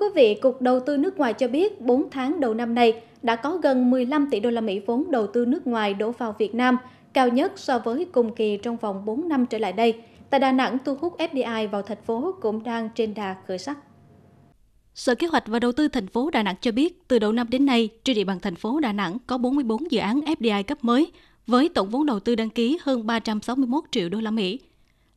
Thưa quý vị, Cục Đầu tư nước ngoài cho biết 4 tháng đầu năm nay đã có gần 15 tỷ đô la Mỹ vốn đầu tư nước ngoài đổ vào Việt Nam, cao nhất so với cùng kỳ trong vòng 4 năm trở lại đây. Tại Đà Nẵng, thu hút FDI vào thành phố cũng đang trên đà khởi sắc. Sở Kế hoạch và Đầu tư thành phố Đà Nẵng cho biết, từ đầu năm đến nay, trên địa bàn thành phố Đà Nẵng có 44 dự án FDI cấp mới với tổng vốn đầu tư đăng ký hơn 361 triệu đô la Mỹ.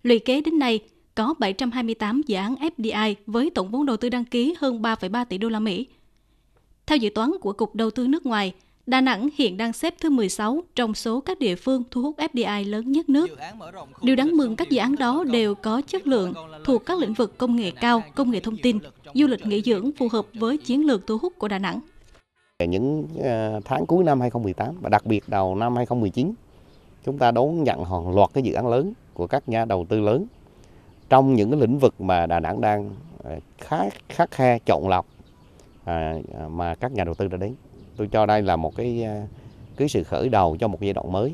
Lũy kế đến nay, có 728 dự án FDI với tổng vốn đầu tư đăng ký hơn 3,3 tỷ đô la Mỹ. Theo dự toán của Cục Đầu tư nước ngoài, Đà Nẵng hiện đang xếp thứ 16 trong số các địa phương thu hút FDI lớn nhất nước. Điều đáng mừng các dự án đó đều có chất lượng, thuộc các lĩnh vực công nghệ cao, công nghệ thông tin, du lịch nghỉ dưỡng phù hợp với chiến lược thu hút của Đà Nẵng. Những à, tháng cuối năm 2018 và đặc biệt đầu năm 2019, chúng ta đón nhận hàng loạt các dự án lớn của các nhà đầu tư lớn trong những cái lĩnh vực mà Đà Nẵng đang ờ, khá khắc khe chọn lọc à, mà các nhà đầu tư đã đến. Tôi cho đây là một cái ờ, cái sự khởi đầu cho một giai đoạn mới.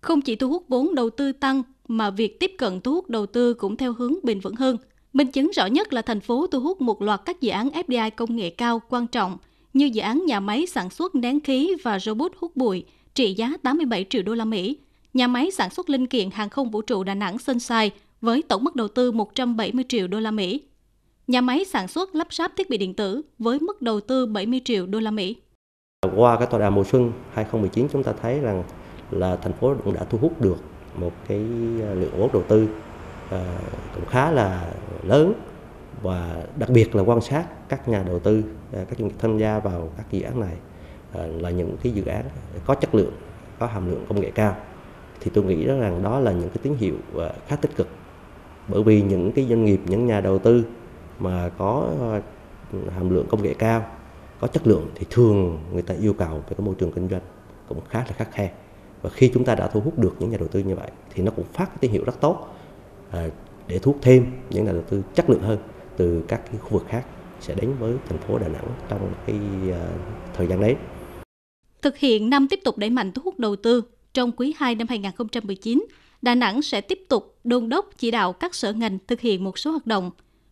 Không chỉ thu hút vốn đầu tư tăng mà việc tiếp cận thu hút đầu tư cũng theo hướng bền vững hơn. Minh chứng rõ nhất là thành phố thu hút một loạt các dự án FDI công nghệ cao quan trọng như dự án nhà máy sản xuất nén khí và robot hút bụi trị giá 87 triệu đô la Mỹ, nhà máy sản xuất linh kiện hàng không vũ trụ Đà Nẵng Sunshine với tổng mức đầu tư 170 triệu đô la Mỹ. Nhà máy sản xuất lắp ráp thiết bị điện tử với mức đầu tư 70 triệu đô la Mỹ. Qua cái tòa đàm mùa xuân 2019 chúng ta thấy rằng là thành phố cũng đã thu hút được một cái lượng vốn đầu tư ờ, cũng khá là lớn và đặc biệt là quan sát các nhà đầu tư, ờ, các doanh nghiệp tham gia vào các dự án này ờ, là những cái dự án có chất lượng, có hàm lượng công nghệ cao thì tôi nghĩ rằng đó là những cái tín hiệu khá tích cực bởi vì những cái doanh nghiệp những nhà đầu tư mà có ờ, hàm lượng công nghệ cao có chất lượng thì thường người ta yêu cầu về cái môi trường kinh doanh cũng khá là khắc khe và khi chúng ta đã thu hút được những nhà đầu tư như vậy thì nó cũng phát cái tín hiệu rất tốt ờ, để thu hút thêm những nhà đầu tư chất lượng hơn từ các cái khu vực khác sẽ đến với thành phố Đà Nẵng trong cái ờ, thời gian đấy. Thực hiện năm tiếp tục đẩy mạnh thu hút đầu tư trong quý 2 năm 2019, Đà Nẵng sẽ tiếp tục đôn đốc chỉ đạo các sở ngành thực hiện một số hoạt động,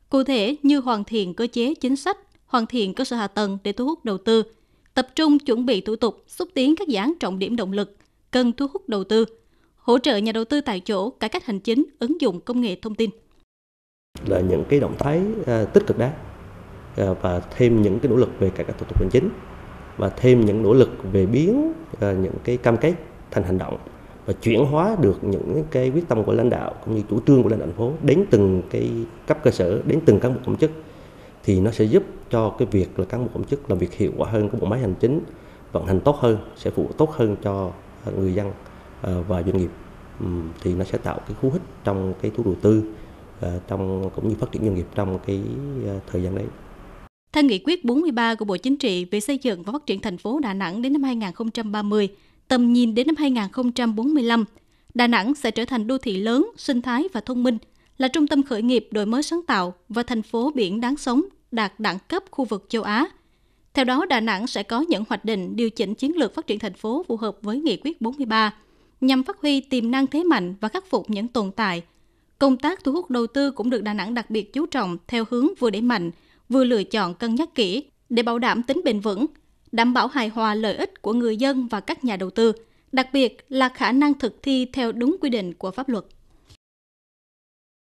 cụ thể như hoàn thiện cơ chế chính sách, hoàn thiện cơ sở hạ tầng để thu hút đầu tư, tập trung chuẩn bị thủ tục xúc tiến các dự án trọng điểm động lực cần thu hút đầu tư, hỗ trợ nhà đầu tư tại chỗ cải cách hành chính, ứng dụng công nghệ thông tin. Là những cái động thái à, tích cực đó à, và thêm những cái nỗ lực về cải cách thủ tục hành chính và thêm những nỗ lực về biến à, những cái cam kết thành hành động và chuyển hóa được những cái quyết tâm của lãnh đạo cũng như chủ trương của lãnh đạo thành phố đến từng cái cấp cơ sở đến từng cán bộ công chức thì nó sẽ giúp cho cái việc là cán bộ công chức làm việc hiệu quả hơn của bộ máy hành chính vận hành tốt hơn sẽ phục vụ tốt hơn cho người dân ờ, và doanh nghiệp thì nó sẽ tạo cái cú hích trong cái thu đầu tư ờ, trong cũng như phát triển doanh nghiệp trong cái ờ, thời gian đấy. Theo nghị quyết 43 của Bộ Chính trị về xây dựng và phát triển thành phố Đà Nẵng đến năm 2030, tầm nhìn đến năm 2045, Đà Nẵng sẽ trở thành đô thị lớn, sinh thái và thông minh, là trung tâm khởi nghiệp đổi mới sáng tạo và thành phố biển đáng sống đạt đẳng cấp khu vực châu Á. Theo đó, Đà Nẵng sẽ có những hoạch định điều chỉnh chiến lược phát triển thành phố phù hợp với Nghị quyết 43, nhằm phát huy tiềm năng thế mạnh và khắc phục những tồn tại. Công tác thu hút đầu tư cũng được Đà Nẵng đặc biệt chú trọng theo hướng vừa đẩy mạnh, vừa lựa chọn cân nhắc kỹ để bảo đảm tính bền vững, đảm bảo hài hòa lợi ích của người dân và các nhà đầu tư, đặc biệt là khả năng thực thi theo đúng quy định của pháp luật.